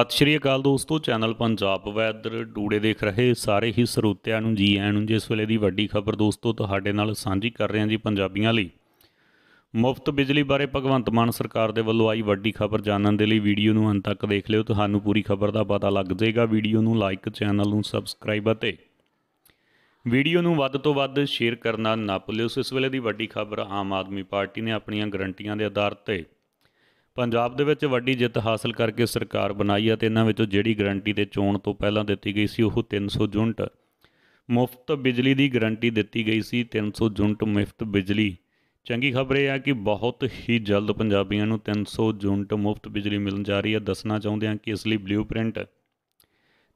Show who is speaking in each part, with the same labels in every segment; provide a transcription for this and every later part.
Speaker 1: ਸਤਿ ਸ਼੍ਰੀ ਅਕਾਲ ਦੋਸਤੋ channel Punjab weather ਡੂੜੇ ਦੇਖ ਰਹੇ ਸਾਰੇ ਹੀ ਸਰੋਤਿਆਂ ਨੂੰ ਜੀ ਆਇਆਂ ਨੂੰ ਜਿਸ ਵੇਲੇ ਦੀ ਵੱਡੀ ਖਬਰ ਦੋਸਤੋ ਤੁਹਾਡੇ ਨਾਲ ਸਾਂਝੀ ਕਰ ਰਹੇ ਹਾਂ ਜੀ ਪੰਜਾਬੀਆਂ ਲਈ ਮੁਫਤ ਬਿਜਲੀ ਬਾਰੇ ਭਗਵੰਤ ਮਾਨ ਸਰਕਾਰ ਦੇ ਵੱਲੋਂ ਆਈ ਵੱਡੀ ਖਬਰ ਜਾਣਨ ਦੇ ਲਈ ਵੀਡੀਓ ਨੂੰ ਅੰਤ ਤੱਕ ਦੇਖ ਲਿਓ ਤੁਹਾਨੂੰ ਪੂਰੀ ਖਬਰ ਦਾ ਪਤਾ ਲੱਗ ਜਾਏਗਾ ਵੀਡੀਓ ਨੂੰ ਲਾਈਕ ਚੈਨਲ ਨੂੰ ਸਬਸਕ੍ਰਾਈਬ ਅਤੇ ਵੀਡੀਓ ਨੂੰ ਵੱਧ ਤੋਂ ਵੱਧ ਸ਼ੇਅਰ ਕਰਨਾ ਨਾ ਭੁੱਲਿਓ ਇਸ ਵੇਲੇ ਦੀ ਵੱਡੀ ਖਬਰ ਆਮ ਆਦਮੀ ਪਾਰਟੀ ਨੇ ਆਪਣੀਆਂ ਗਰੰਟੀਆਂ ਦੇ ਆਧਾਰ ਤੇ ਪੰਜਾਬ ਦੇ ਵਿੱਚ ਵੱਡੀ ਜਿੱਤ ਹਾਸਲ ਕਰਕੇ ਸਰਕਾਰ ਬਣਾਈ ਅਤੇ ਇਹਨਾਂ ਵਿੱਚੋਂ ਜਿਹੜੀ ਗਰੰਟੀ ਤੇ ਚੋਣ ਤੋਂ ਪਹਿਲਾਂ ਦਿੱਤੀ ਗਈ ਸੀ ਉਹ 300 ਯੂਨਿਟ ਮੁਫਤ ਬਿਜਲੀ ਦੀ ਗਰੰਟੀ ਦਿੱਤੀ ਗਈ ਸੀ 300 ਯੂਨਿਟ ਮੁਫਤ ਬਿਜਲੀ ਚੰਗੀ ਖਬਰ ਇਹ ਆ ਕਿ ਬਹੁਤ ਹੀ ਜਲਦ ਪੰਜਾਬੀਆਂ ਨੂੰ 300 ਯੂਨਿਟ ਮੁਫਤ ਬਿਜਲੀ ਮਿਲਣ ਜਾ ਰਹੀ ਹੈ ਦੱਸਣਾ ਚਾਹੁੰਦੇ ਹਾਂ ਕਿ ਇਸ ਲਈ ਬਲੂਪ੍ਰਿੰਟ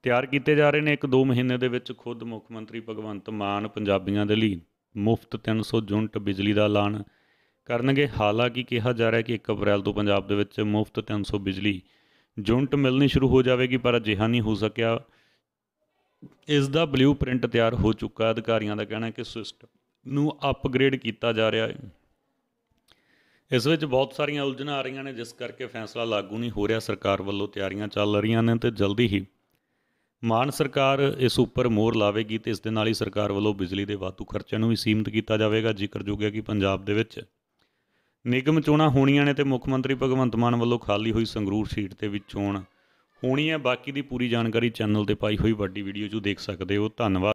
Speaker 1: ਤਿਆਰ ਕੀਤੇ ਜਾ ਰਹੇ ਨੇ 1-2 ਮਹੀਨੇ ਦੇ ਵਿੱਚ ਖੁਦ ਮੁੱਖ ਮੰਤਰੀ ਭਗਵੰਤ ਮਾਨ ਪੰਜਾਬੀਆਂ ਦੇ ਲਈ ਮੁਫਤ 300 ਯੂਨਿਟ ਬਿਜਲੀ ਦਾ ਐਲਾਨ ਕਰਨਗੇ ਹਾਲਾਂਕਿ ਕਿਹਾ ਜਾ ਰਿਹਾ ਹੈ ਕਿ 1 ਅਪ੍ਰੈਲ ਤੋਂ ਪੰਜਾਬ ਦੇ ਵਿੱਚ ਮੁਫਤ 300 ਬਿਜਲੀ ਜੁਨਟ ਮਿਲਣੀ ਸ਼ੁਰੂ ਹੋ ਜਾਵੇਗੀ ਪਰ ਅਜਿਹਾ ਨਹੀਂ ਹੋ ਸਕਿਆ ਇਸ ਦਾ ਬਲੂਪ੍ਰਿੰਟ ਤਿਆਰ ਹੋ ਚੁੱਕਾ ਅਧਿਕਾਰੀਆਂ ਦਾ ਕਹਿਣਾ ਹੈ ਕਿ ਸਿਸਟਮ ਨੂੰ ਅਪਗ੍ਰੇਡ ਕੀਤਾ ਜਾ ਰਿਹਾ ਹੈ ਇਸ ਵਿੱਚ ਬਹੁਤ ਸਾਰੀਆਂ ਉਲਝਣਾਂ ਆ ਰਹੀਆਂ ਨੇ ਜਿਸ ਕਰਕੇ ਫੈਸਲਾ ਲਾਗੂ ਨਹੀਂ ਹੋ ਰਿਹਾ ਸਰਕਾਰ ਵੱਲੋਂ ਤਿਆਰੀਆਂ ਚੱਲ ਰਹੀਆਂ ਨੇ ਤੇ ਜਲਦੀ ਹੀ ਮਾਨ ਸਰਕਾਰ ਇਸ ਉੱਪਰ ਮੋਹਰ ਲਾਵੇਗੀ ਤੇ ਇਸ ਦੇ ਨਾਲ ਹੀ ਸਰਕਾਰ ਵੱਲੋਂ ਬਿਜਲੀ ਦੇ ਵਾਧੂ ਖਰਚਿਆਂ ਨੂੰ ਵੀ ਸੀਮਿਤ ਕੀਤਾ ਜਾਵੇਗਾ ਜ਼ਿਕਰਯੋਗ ਹੈ ਕਿ ਪੰਜਾਬ ਦੇ ਵਿੱਚ ਨਿਗਮ ਚੋਣਾਂ ਹੋਣੀਆਂ ਨੇ ਤੇ ਮੁੱਖ ਮੰਤਰੀ ਭਗਵੰਤ ਮਾਨ ਵੱਲੋਂ ਖਾਲੀ ਹੋਈ ਸੰਗਰੂਰ ਸੀਟ ਤੇ ਵੀ ਚੋਣ ਹੋਣੀ ਹੈ ਬਾਕੀ ਦੀ ਪੂਰੀ ਜਾਣਕਾਰੀ ਚੈਨਲ ਤੇ ਪਾਈ ਹੋਈ ਵੱਡੀ ਵੀਡੀਓ 'ਚ ਦੇਖ ਸਕਦੇ ਹੋ ਧੰਨਵਾਦ